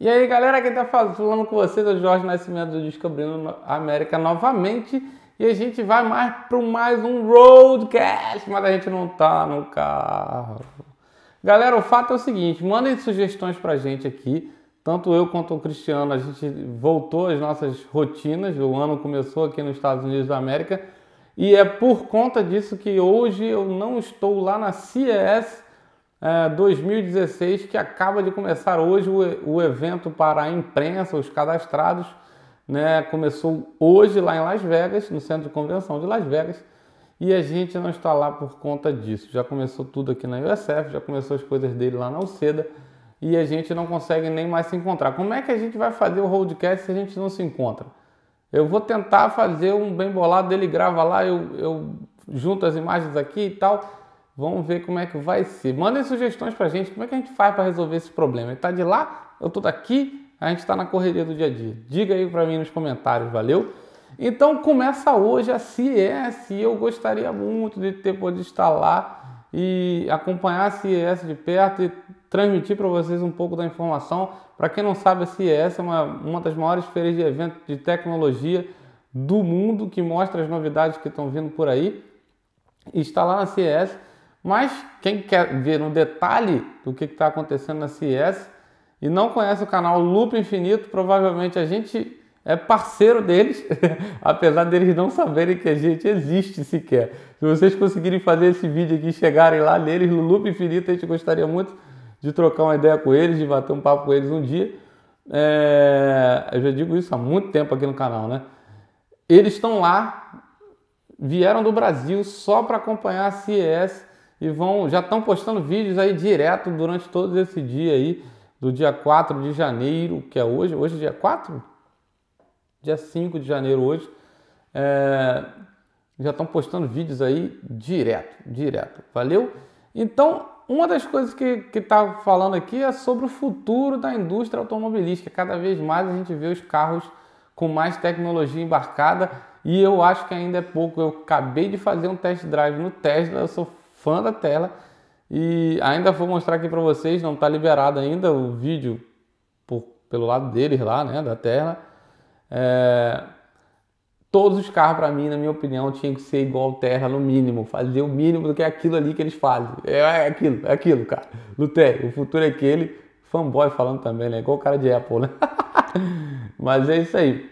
E aí galera, quem tá falando com vocês é o Jorge Nascimento do Descobrindo a América novamente. E a gente vai mais para mais um roadcast, mas a gente não tá no carro. Galera, o fato é o seguinte: mandem sugestões pra gente aqui. Tanto eu quanto o Cristiano, a gente voltou às nossas rotinas. O ano começou aqui nos Estados Unidos da América. E é por conta disso que hoje eu não estou lá na CES é, 2016, que acaba de começar hoje o, o evento para a imprensa, os cadastrados. Né? Começou hoje lá em Las Vegas, no centro de convenção de Las Vegas, e a gente não está lá por conta disso. Já começou tudo aqui na USF, já começou as coisas dele lá na Alceda, e a gente não consegue nem mais se encontrar. Como é que a gente vai fazer o roadcast se a gente não se encontra? Eu vou tentar fazer um bem bolado, ele grava lá, eu, eu junto as imagens aqui e tal Vamos ver como é que vai ser. Mandem sugestões para a gente, como é que a gente faz para resolver esse problema. está de lá, eu estou daqui, a gente está na correria do dia a dia. Diga aí para mim nos comentários, valeu? Então começa hoje a CES. eu gostaria muito de ter podido estar lá e acompanhar a CES de perto e transmitir para vocês um pouco da informação. Para quem não sabe, a CES é uma, uma das maiores feiras de evento de tecnologia do mundo que mostra as novidades que estão vindo por aí. E está lá na CES. Mas quem quer ver um detalhe do que está acontecendo na CES e não conhece o canal Loop Infinito, provavelmente a gente é parceiro deles, apesar deles não saberem que a gente existe sequer. Se vocês conseguirem fazer esse vídeo aqui e chegarem lá neles no Loop Infinito, a gente gostaria muito de trocar uma ideia com eles, de bater um papo com eles um dia. É... Eu já digo isso há muito tempo aqui no canal, né? Eles estão lá, vieram do Brasil só para acompanhar a CES e vão já estão postando vídeos aí direto durante todo esse dia aí, do dia 4 de janeiro, que é hoje, hoje é dia 4? Dia 5 de janeiro hoje. É, já estão postando vídeos aí direto, direto, valeu? Então, uma das coisas que tá falando aqui é sobre o futuro da indústria automobilística. Cada vez mais a gente vê os carros com mais tecnologia embarcada e eu acho que ainda é pouco. Eu acabei de fazer um test drive no Tesla, eu sou fã da tela. E ainda vou mostrar aqui para vocês, não está liberado ainda o vídeo por, pelo lado deles lá, né, da tela. É... Todos os carros, para mim, na minha opinião, tinham que ser igual Terra no mínimo, fazer o mínimo do que é aquilo ali que eles fazem. É, é aquilo, é aquilo, cara. Lutei, o futuro é aquele. Fanboy falando também, né? Igual o cara de Apple, né? Mas é isso aí.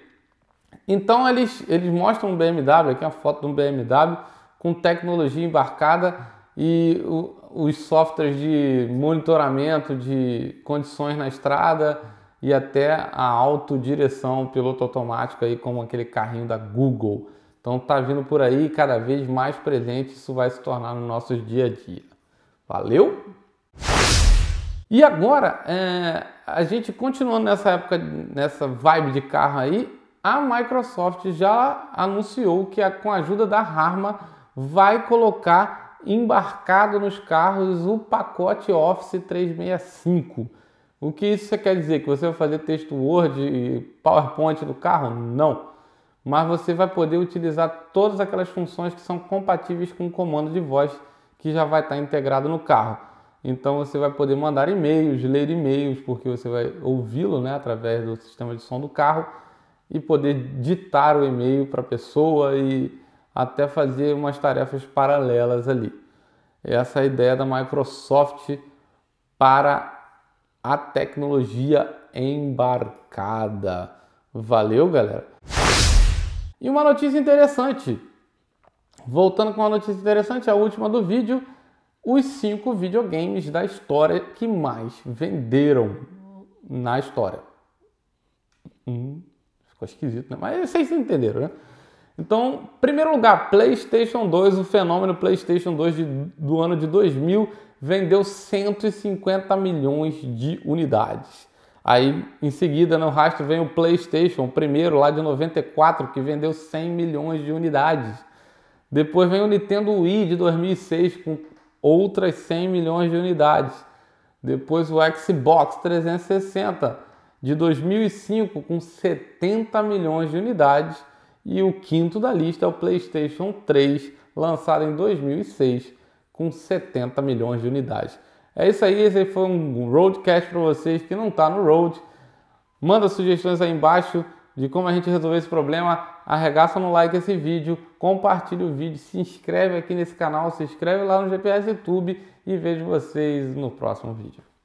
Então eles, eles mostram um BMW, aqui é uma foto de um BMW com tecnologia embarcada e o, os softwares de monitoramento de condições na estrada e até a autodireção piloto automático aí como aquele carrinho da Google. Então tá vindo por aí cada vez mais presente, isso vai se tornar no nosso dia a dia. Valeu? E agora, é, a gente continuando nessa época, nessa vibe de carro aí, a Microsoft já anunciou que a, com a ajuda da Harman vai colocar embarcado nos carros o pacote Office 365. O que isso quer dizer? Que você vai fazer texto Word e PowerPoint no carro? Não. Mas você vai poder utilizar todas aquelas funções que são compatíveis com o comando de voz que já vai estar integrado no carro. Então você vai poder mandar e-mails, ler e-mails, porque você vai ouvi-lo né, através do sistema de som do carro e poder ditar o e-mail para a pessoa e até fazer umas tarefas paralelas ali. Essa é a ideia da Microsoft para a tecnologia embarcada. Valeu, galera! E uma notícia interessante. Voltando com uma notícia interessante, a última do vídeo, os cinco videogames da história que mais venderam na história. Hum, ficou esquisito, né? Mas vocês entenderam, né? Então, primeiro lugar, PlayStation 2, o fenômeno PlayStation 2 de, do ano de 2000 vendeu 150 milhões de unidades. Aí, em seguida, no rastro vem o PlayStation, o primeiro lá de 94, que vendeu 100 milhões de unidades. Depois vem o Nintendo Wii de 2006 com outras 100 milhões de unidades. Depois o Xbox 360 de 2005 com 70 milhões de unidades e o quinto da lista é o PlayStation 3, lançado em 2006, com 70 milhões de unidades. É isso aí, esse foi um roadcast para vocês que não está no road. Manda sugestões aí embaixo de como a gente resolver esse problema. Arregaça no like esse vídeo, compartilha o vídeo, se inscreve aqui nesse canal, se inscreve lá no GPS YouTube e vejo vocês no próximo vídeo.